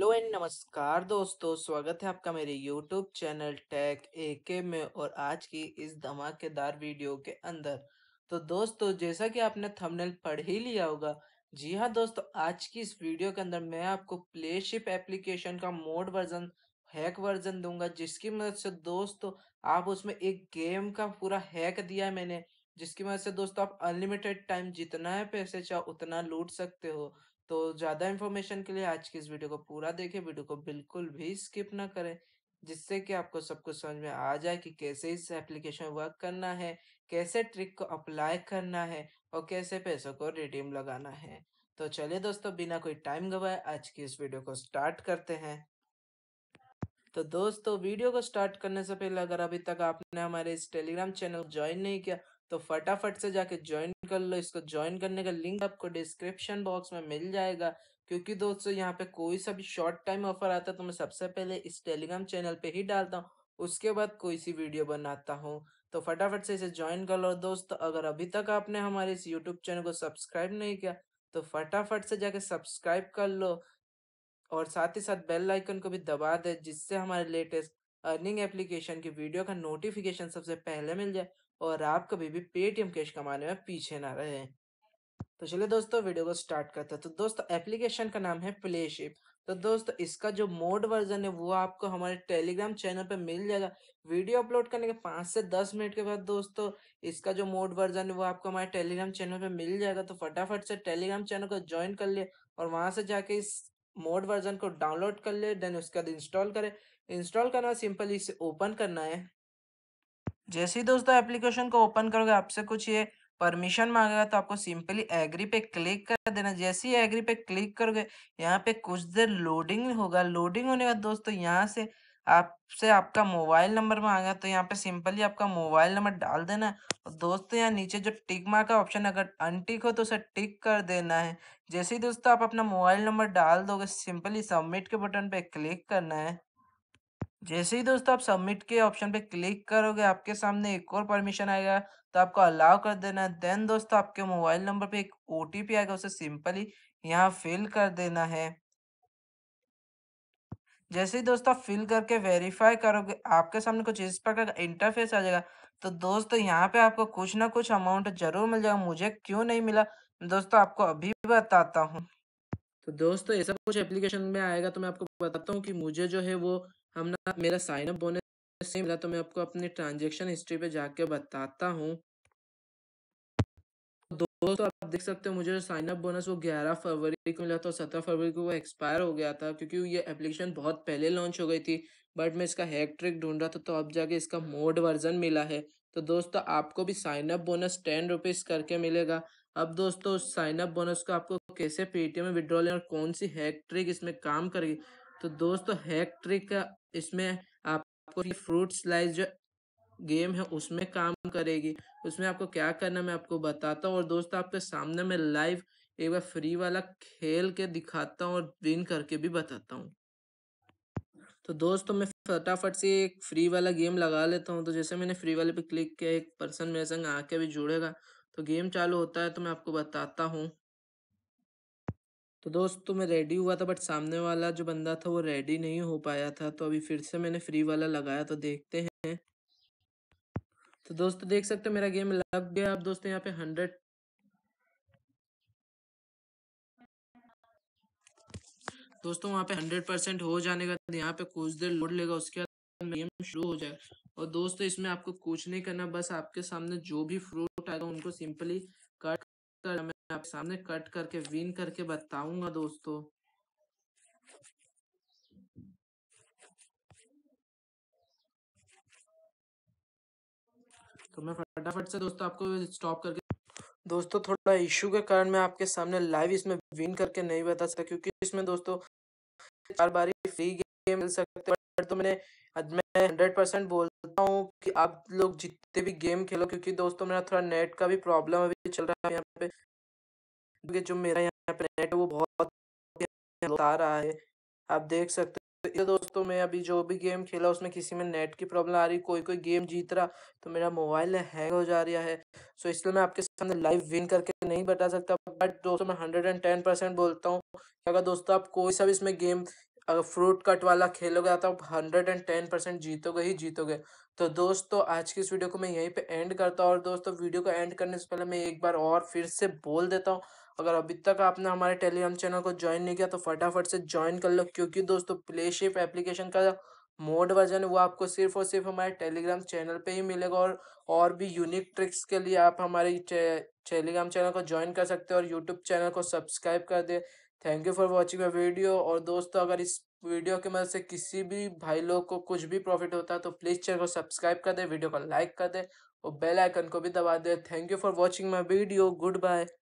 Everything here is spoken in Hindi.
हेलो एंड नमस्कार दोस्तों स्वागत है आपका मेरे यूट्यूब चैनल टैक के में और आज की इस धमाकेदार वीडियो के अंदर तो दोस्तों जैसा कि आपने थंबनेल पढ़ ही लिया होगा जी हाँ दोस्तों आज की इस वीडियो के अंदर मैं आपको प्लेशिप एप्लीकेशन का मोड वर्जन हैक वर्जन दूंगा जिसकी मदद से दोस्तों आप उसमें एक गेम का पूरा हैक दिया है मैंने जिसकी मदद से दोस्तों आप अनलिमिटेड टाइम जितना है पैसे चाहो उतना लूट सकते हो तो ज्यादा इन्फॉर्मेशन के लिए आज की इस वीडियो को पूरा देखें वीडियो को बिल्कुल भी स्किप ना करें जिससे कि आपको सब कुछ समझ में आ जाए कि कैसे इस एप्लीकेशन वर्क करना है कैसे ट्रिक को अप्लाई करना है और कैसे पैसों को रिडीम लगाना है तो चलिए दोस्तों बिना कोई टाइम गवाए आज की इस वीडियो को स्टार्ट करते हैं तो दोस्तों वीडियो को स्टार्ट करने से पहले अगर अभी तक आपने हमारे इस टेलीग्राम चैनल ज्वाइन नहीं किया तो फटाफट से जाके ज्वाइन कर लो इसको ज्वाइन करने का लिंक आपको डिस्क्रिप्शन बॉक्स में मिल जाएगा क्योंकि दोस्तों यहाँ पे कोई सा भी शॉर्ट टाइम ऑफर आता है तो मैं सबसे पहले इस टेलीग्राम चैनल पे ही डालता हूँ उसके बाद कोई सी वीडियो बनाता हूँ तो फटाफट से इसे ज्वाइन कर लो दोस्तों अगर अभी तक आपने हमारे इस यूट्यूब चैनल को सब्सक्राइब नहीं किया तो फटाफट से जाके सब्सक्राइब कर लो और साथ ही साथ बेल आइकन को भी दबा दे जिससे हमारे लेटेस्ट अर्निंग एप्लीकेशन की वीडियो का नोटिफिकेशन सबसे पहले मिल जाए और आप कभी भी पेटीएम कैश कमाने में पीछे ना रहे तो चलिए दोस्तों वीडियो को स्टार्ट करते हैं तो दोस्तों एप्लीकेशन का नाम है प्लेशिप तो दोस्तों इसका जो मोड वर्जन है वो आपको हमारे टेलीग्राम चैनल पर मिल जाएगा वीडियो अपलोड करने के पाँच से दस मिनट के बाद दोस्तों इसका जो मोड वर्जन है वो आपको हमारे टेलीग्राम चैनल पर मिल जाएगा तो फटाफट से टेलीग्राम चैनल को ज्वाइन कर लिए और वहाँ से जाके इस मोड वर्जन को डाउनलोड कर ले देन उसके बाद इंस्टॉल करें इंस्टॉल करना सिंपली इसे ओपन करना है जैसे ही दोस्तों एप्लीकेशन को ओपन करोगे आपसे कुछ ये परमिशन मांगेगा तो आपको सिंपली एग्री पे क्लिक कर देना जैसे ही एग्री पे क्लिक करोगे यहाँ पे कुछ देर लोडिंग होगा लोडिंग होने का दोस्तों यहाँ से आपसे आपका मोबाइल नंबर मांगा तो यहाँ पे सिंपली आपका मोबाइल नंबर डाल देना और दोस्तों यहाँ नीचे जो टिक मार का ऑप्शन अगर अनटिक हो तो उसे टिक कर देना है जैसे ही दोस्तों आप अपना मोबाइल नंबर डाल दोगे सिंपली सबमिट के बटन पे क्लिक करना है जैसे ही दोस्तों आप सबमिट के ऑप्शन पे क्लिक करोगे आपके सामने एक और परमिशन आएगा तो आपको अलाउ कर देना है देन दोस्तों आपके मोबाइल नंबर पे एक ओ आएगा उसे सिंपली यहाँ फिल कर देना है जैसे ही दोस्तों फिल करके वेरीफाई करोगे आपके सामने कुछ इस प्रकार का इंटरफेस आ जाएगा तो दोस्तों यहाँ पे आपको कुछ ना कुछ अमाउंट जरूर मिल जाएगा मुझे क्यों नहीं मिला दोस्तों आपको अभी भी बताता हूँ तो दोस्तों ये सब कुछ एप्लीकेशन में आएगा तो मैं आपको बताता हूँ कि मुझे जो है वो हम ना मेरा साइन अप बोनस मिला तो मैं आपको अपनी ट्रांजेक्शन हिस्ट्री पे जाके बताता हूँ दोस्तों आप देख सकते हो मुझे साइन अप बोनस वो 11 फरवरी को मिला था सत्रह फरवरी को वो एक्सपायर हो गया था क्योंकि ये एप्लीकेशन बहुत पहले लॉन्च हो गई थी बट मैं इसका हैक ट्रिक ढूंढ रहा था तो अब जाके इसका मोड वर्जन मिला है तो दोस्तों आपको भी sign up bonus ten rupees करके मिलेगा अब दोस्तों साइन अप बोनस को आपको कैसे पेटीएम में विड्रॉ लेना और कौन सी हैक ट्रिक इसमें काम करेगी तो दोस्तों हैक ट्रिक इसमें आपको फ्रूट स्लाइस जो गेम है उसमें काम करेगी उसमें आपको क्या करना मैं आपको बताता हूँ और दोस्तों आपके सामने मैं लाइव एक बार फ्री वाला खेल के दिखाता हूँ और विन करके भी बताता हूँ तो दोस्तों तो मैं फटाफट से एक फ्री वाला गेम लगा लेता हूँ तो जैसे मैंने फ्री वाले पे क्लिक किया एक पर्सन मेरे संग आके भी जुड़ेगा तो गेम चालू होता है तो मैं आपको बताता हूँ तो दोस्तों तो मैं रेडी हुआ था बट सामने वाला जो बंदा था वो रेडी नहीं हो पाया था तो अभी फिर से मैंने फ्री वाला लगाया तो देखते हैं तो दोस्तों तो देख सकते हो मेरा गेम लग गया आप दोस्तों यहाँ पे हंड्रेड दोस्तों वहाँ पे हंड्रेड परसेंट हो जाने का यहाँ पे कुछ देर लोड लेगा उसके बाद गेम शुरू हो जाएगा और दोस्तों इसमें आपको कुछ नहीं करना बस आपके सामने जो भी फ्रूट आएगा उनको सिंपली कट कर मैं आप सामने कट करके विन करके बताऊंगा दोस्तों तो मैं फटाफट से दोस्तों आपको स्टॉप करके दोस्तों थोड़ा इश्यू के कारण मैं आपके सामने लाइव इसमें विन करके नहीं बता सकता क्योंकि इसमें दोस्तों चार बारी फ्री गेम मिल सकते हैं तो मैंने हंड्रेड परसेंट बोलता हूँ कि आप लोग जितने भी गेम खेलो क्योंकि दोस्तों मेरा थोड़ा नेट का भी प्रॉब्लम अभी चल रहा है यहाँ पे क्योंकि जो मेरा यहाँ पे नेट है वो बहुत आ रहा है आप देख सकते हो तो दोस्तों मैं अभी जो भी गेम खेला उसमें किसी में नेट की प्रॉब्लम आ रही कोई कोई गेम जीत रहा तो मेरा मोबाइल हैंग हो जा रहा है सो इसलिए मैं आपके सामने लाइव विन करके नहीं बता सकता बट दोस्तों मैं हंड्रेड बोलता हूँ अगर दोस्तों आप कोई सा भी इसमें गेम अगर फ्रूट कट वाला खेलोगे तो आप हंड्रेड एंड टेन परसेंट जीतोगे ही जीतोगे तो दोस्तों आज की इस वीडियो को मैं यहीं पे एंड करता हूँ और दोस्तों वीडियो को एंड करने से पहले मैं एक बार और फिर से बोल देता हूँ अगर अभी तक आपने हमारे टेलीग्राम चैनल को ज्वाइन नहीं किया तो फटाफट से ज्वाइन कर लो क्योंकि दोस्तों प्लेशिप एप्लीकेशन का मोड वर्जन वो आपको सिर्फ और सिर्फ हमारे टेलीग्राम चैनल पे ही मिलेगा और और भी यूनिक ट्रिक्स के लिए आप हमारे टेलीग्राम चैनल को ज्वाइन कर सकते हो और यूट्यूब चैनल को सब्सक्राइब कर दे thank you for watching my video और दोस्तों अगर इस वीडियो की मदद से किसी भी भाई लोग को कुछ भी प्रॉफिट होता है तो प्लीज़ चैनल को सब्सक्राइब कर दे वीडियो को लाइक कर दे और बेल आइकन को भी दबा दे thank you for watching my video good bye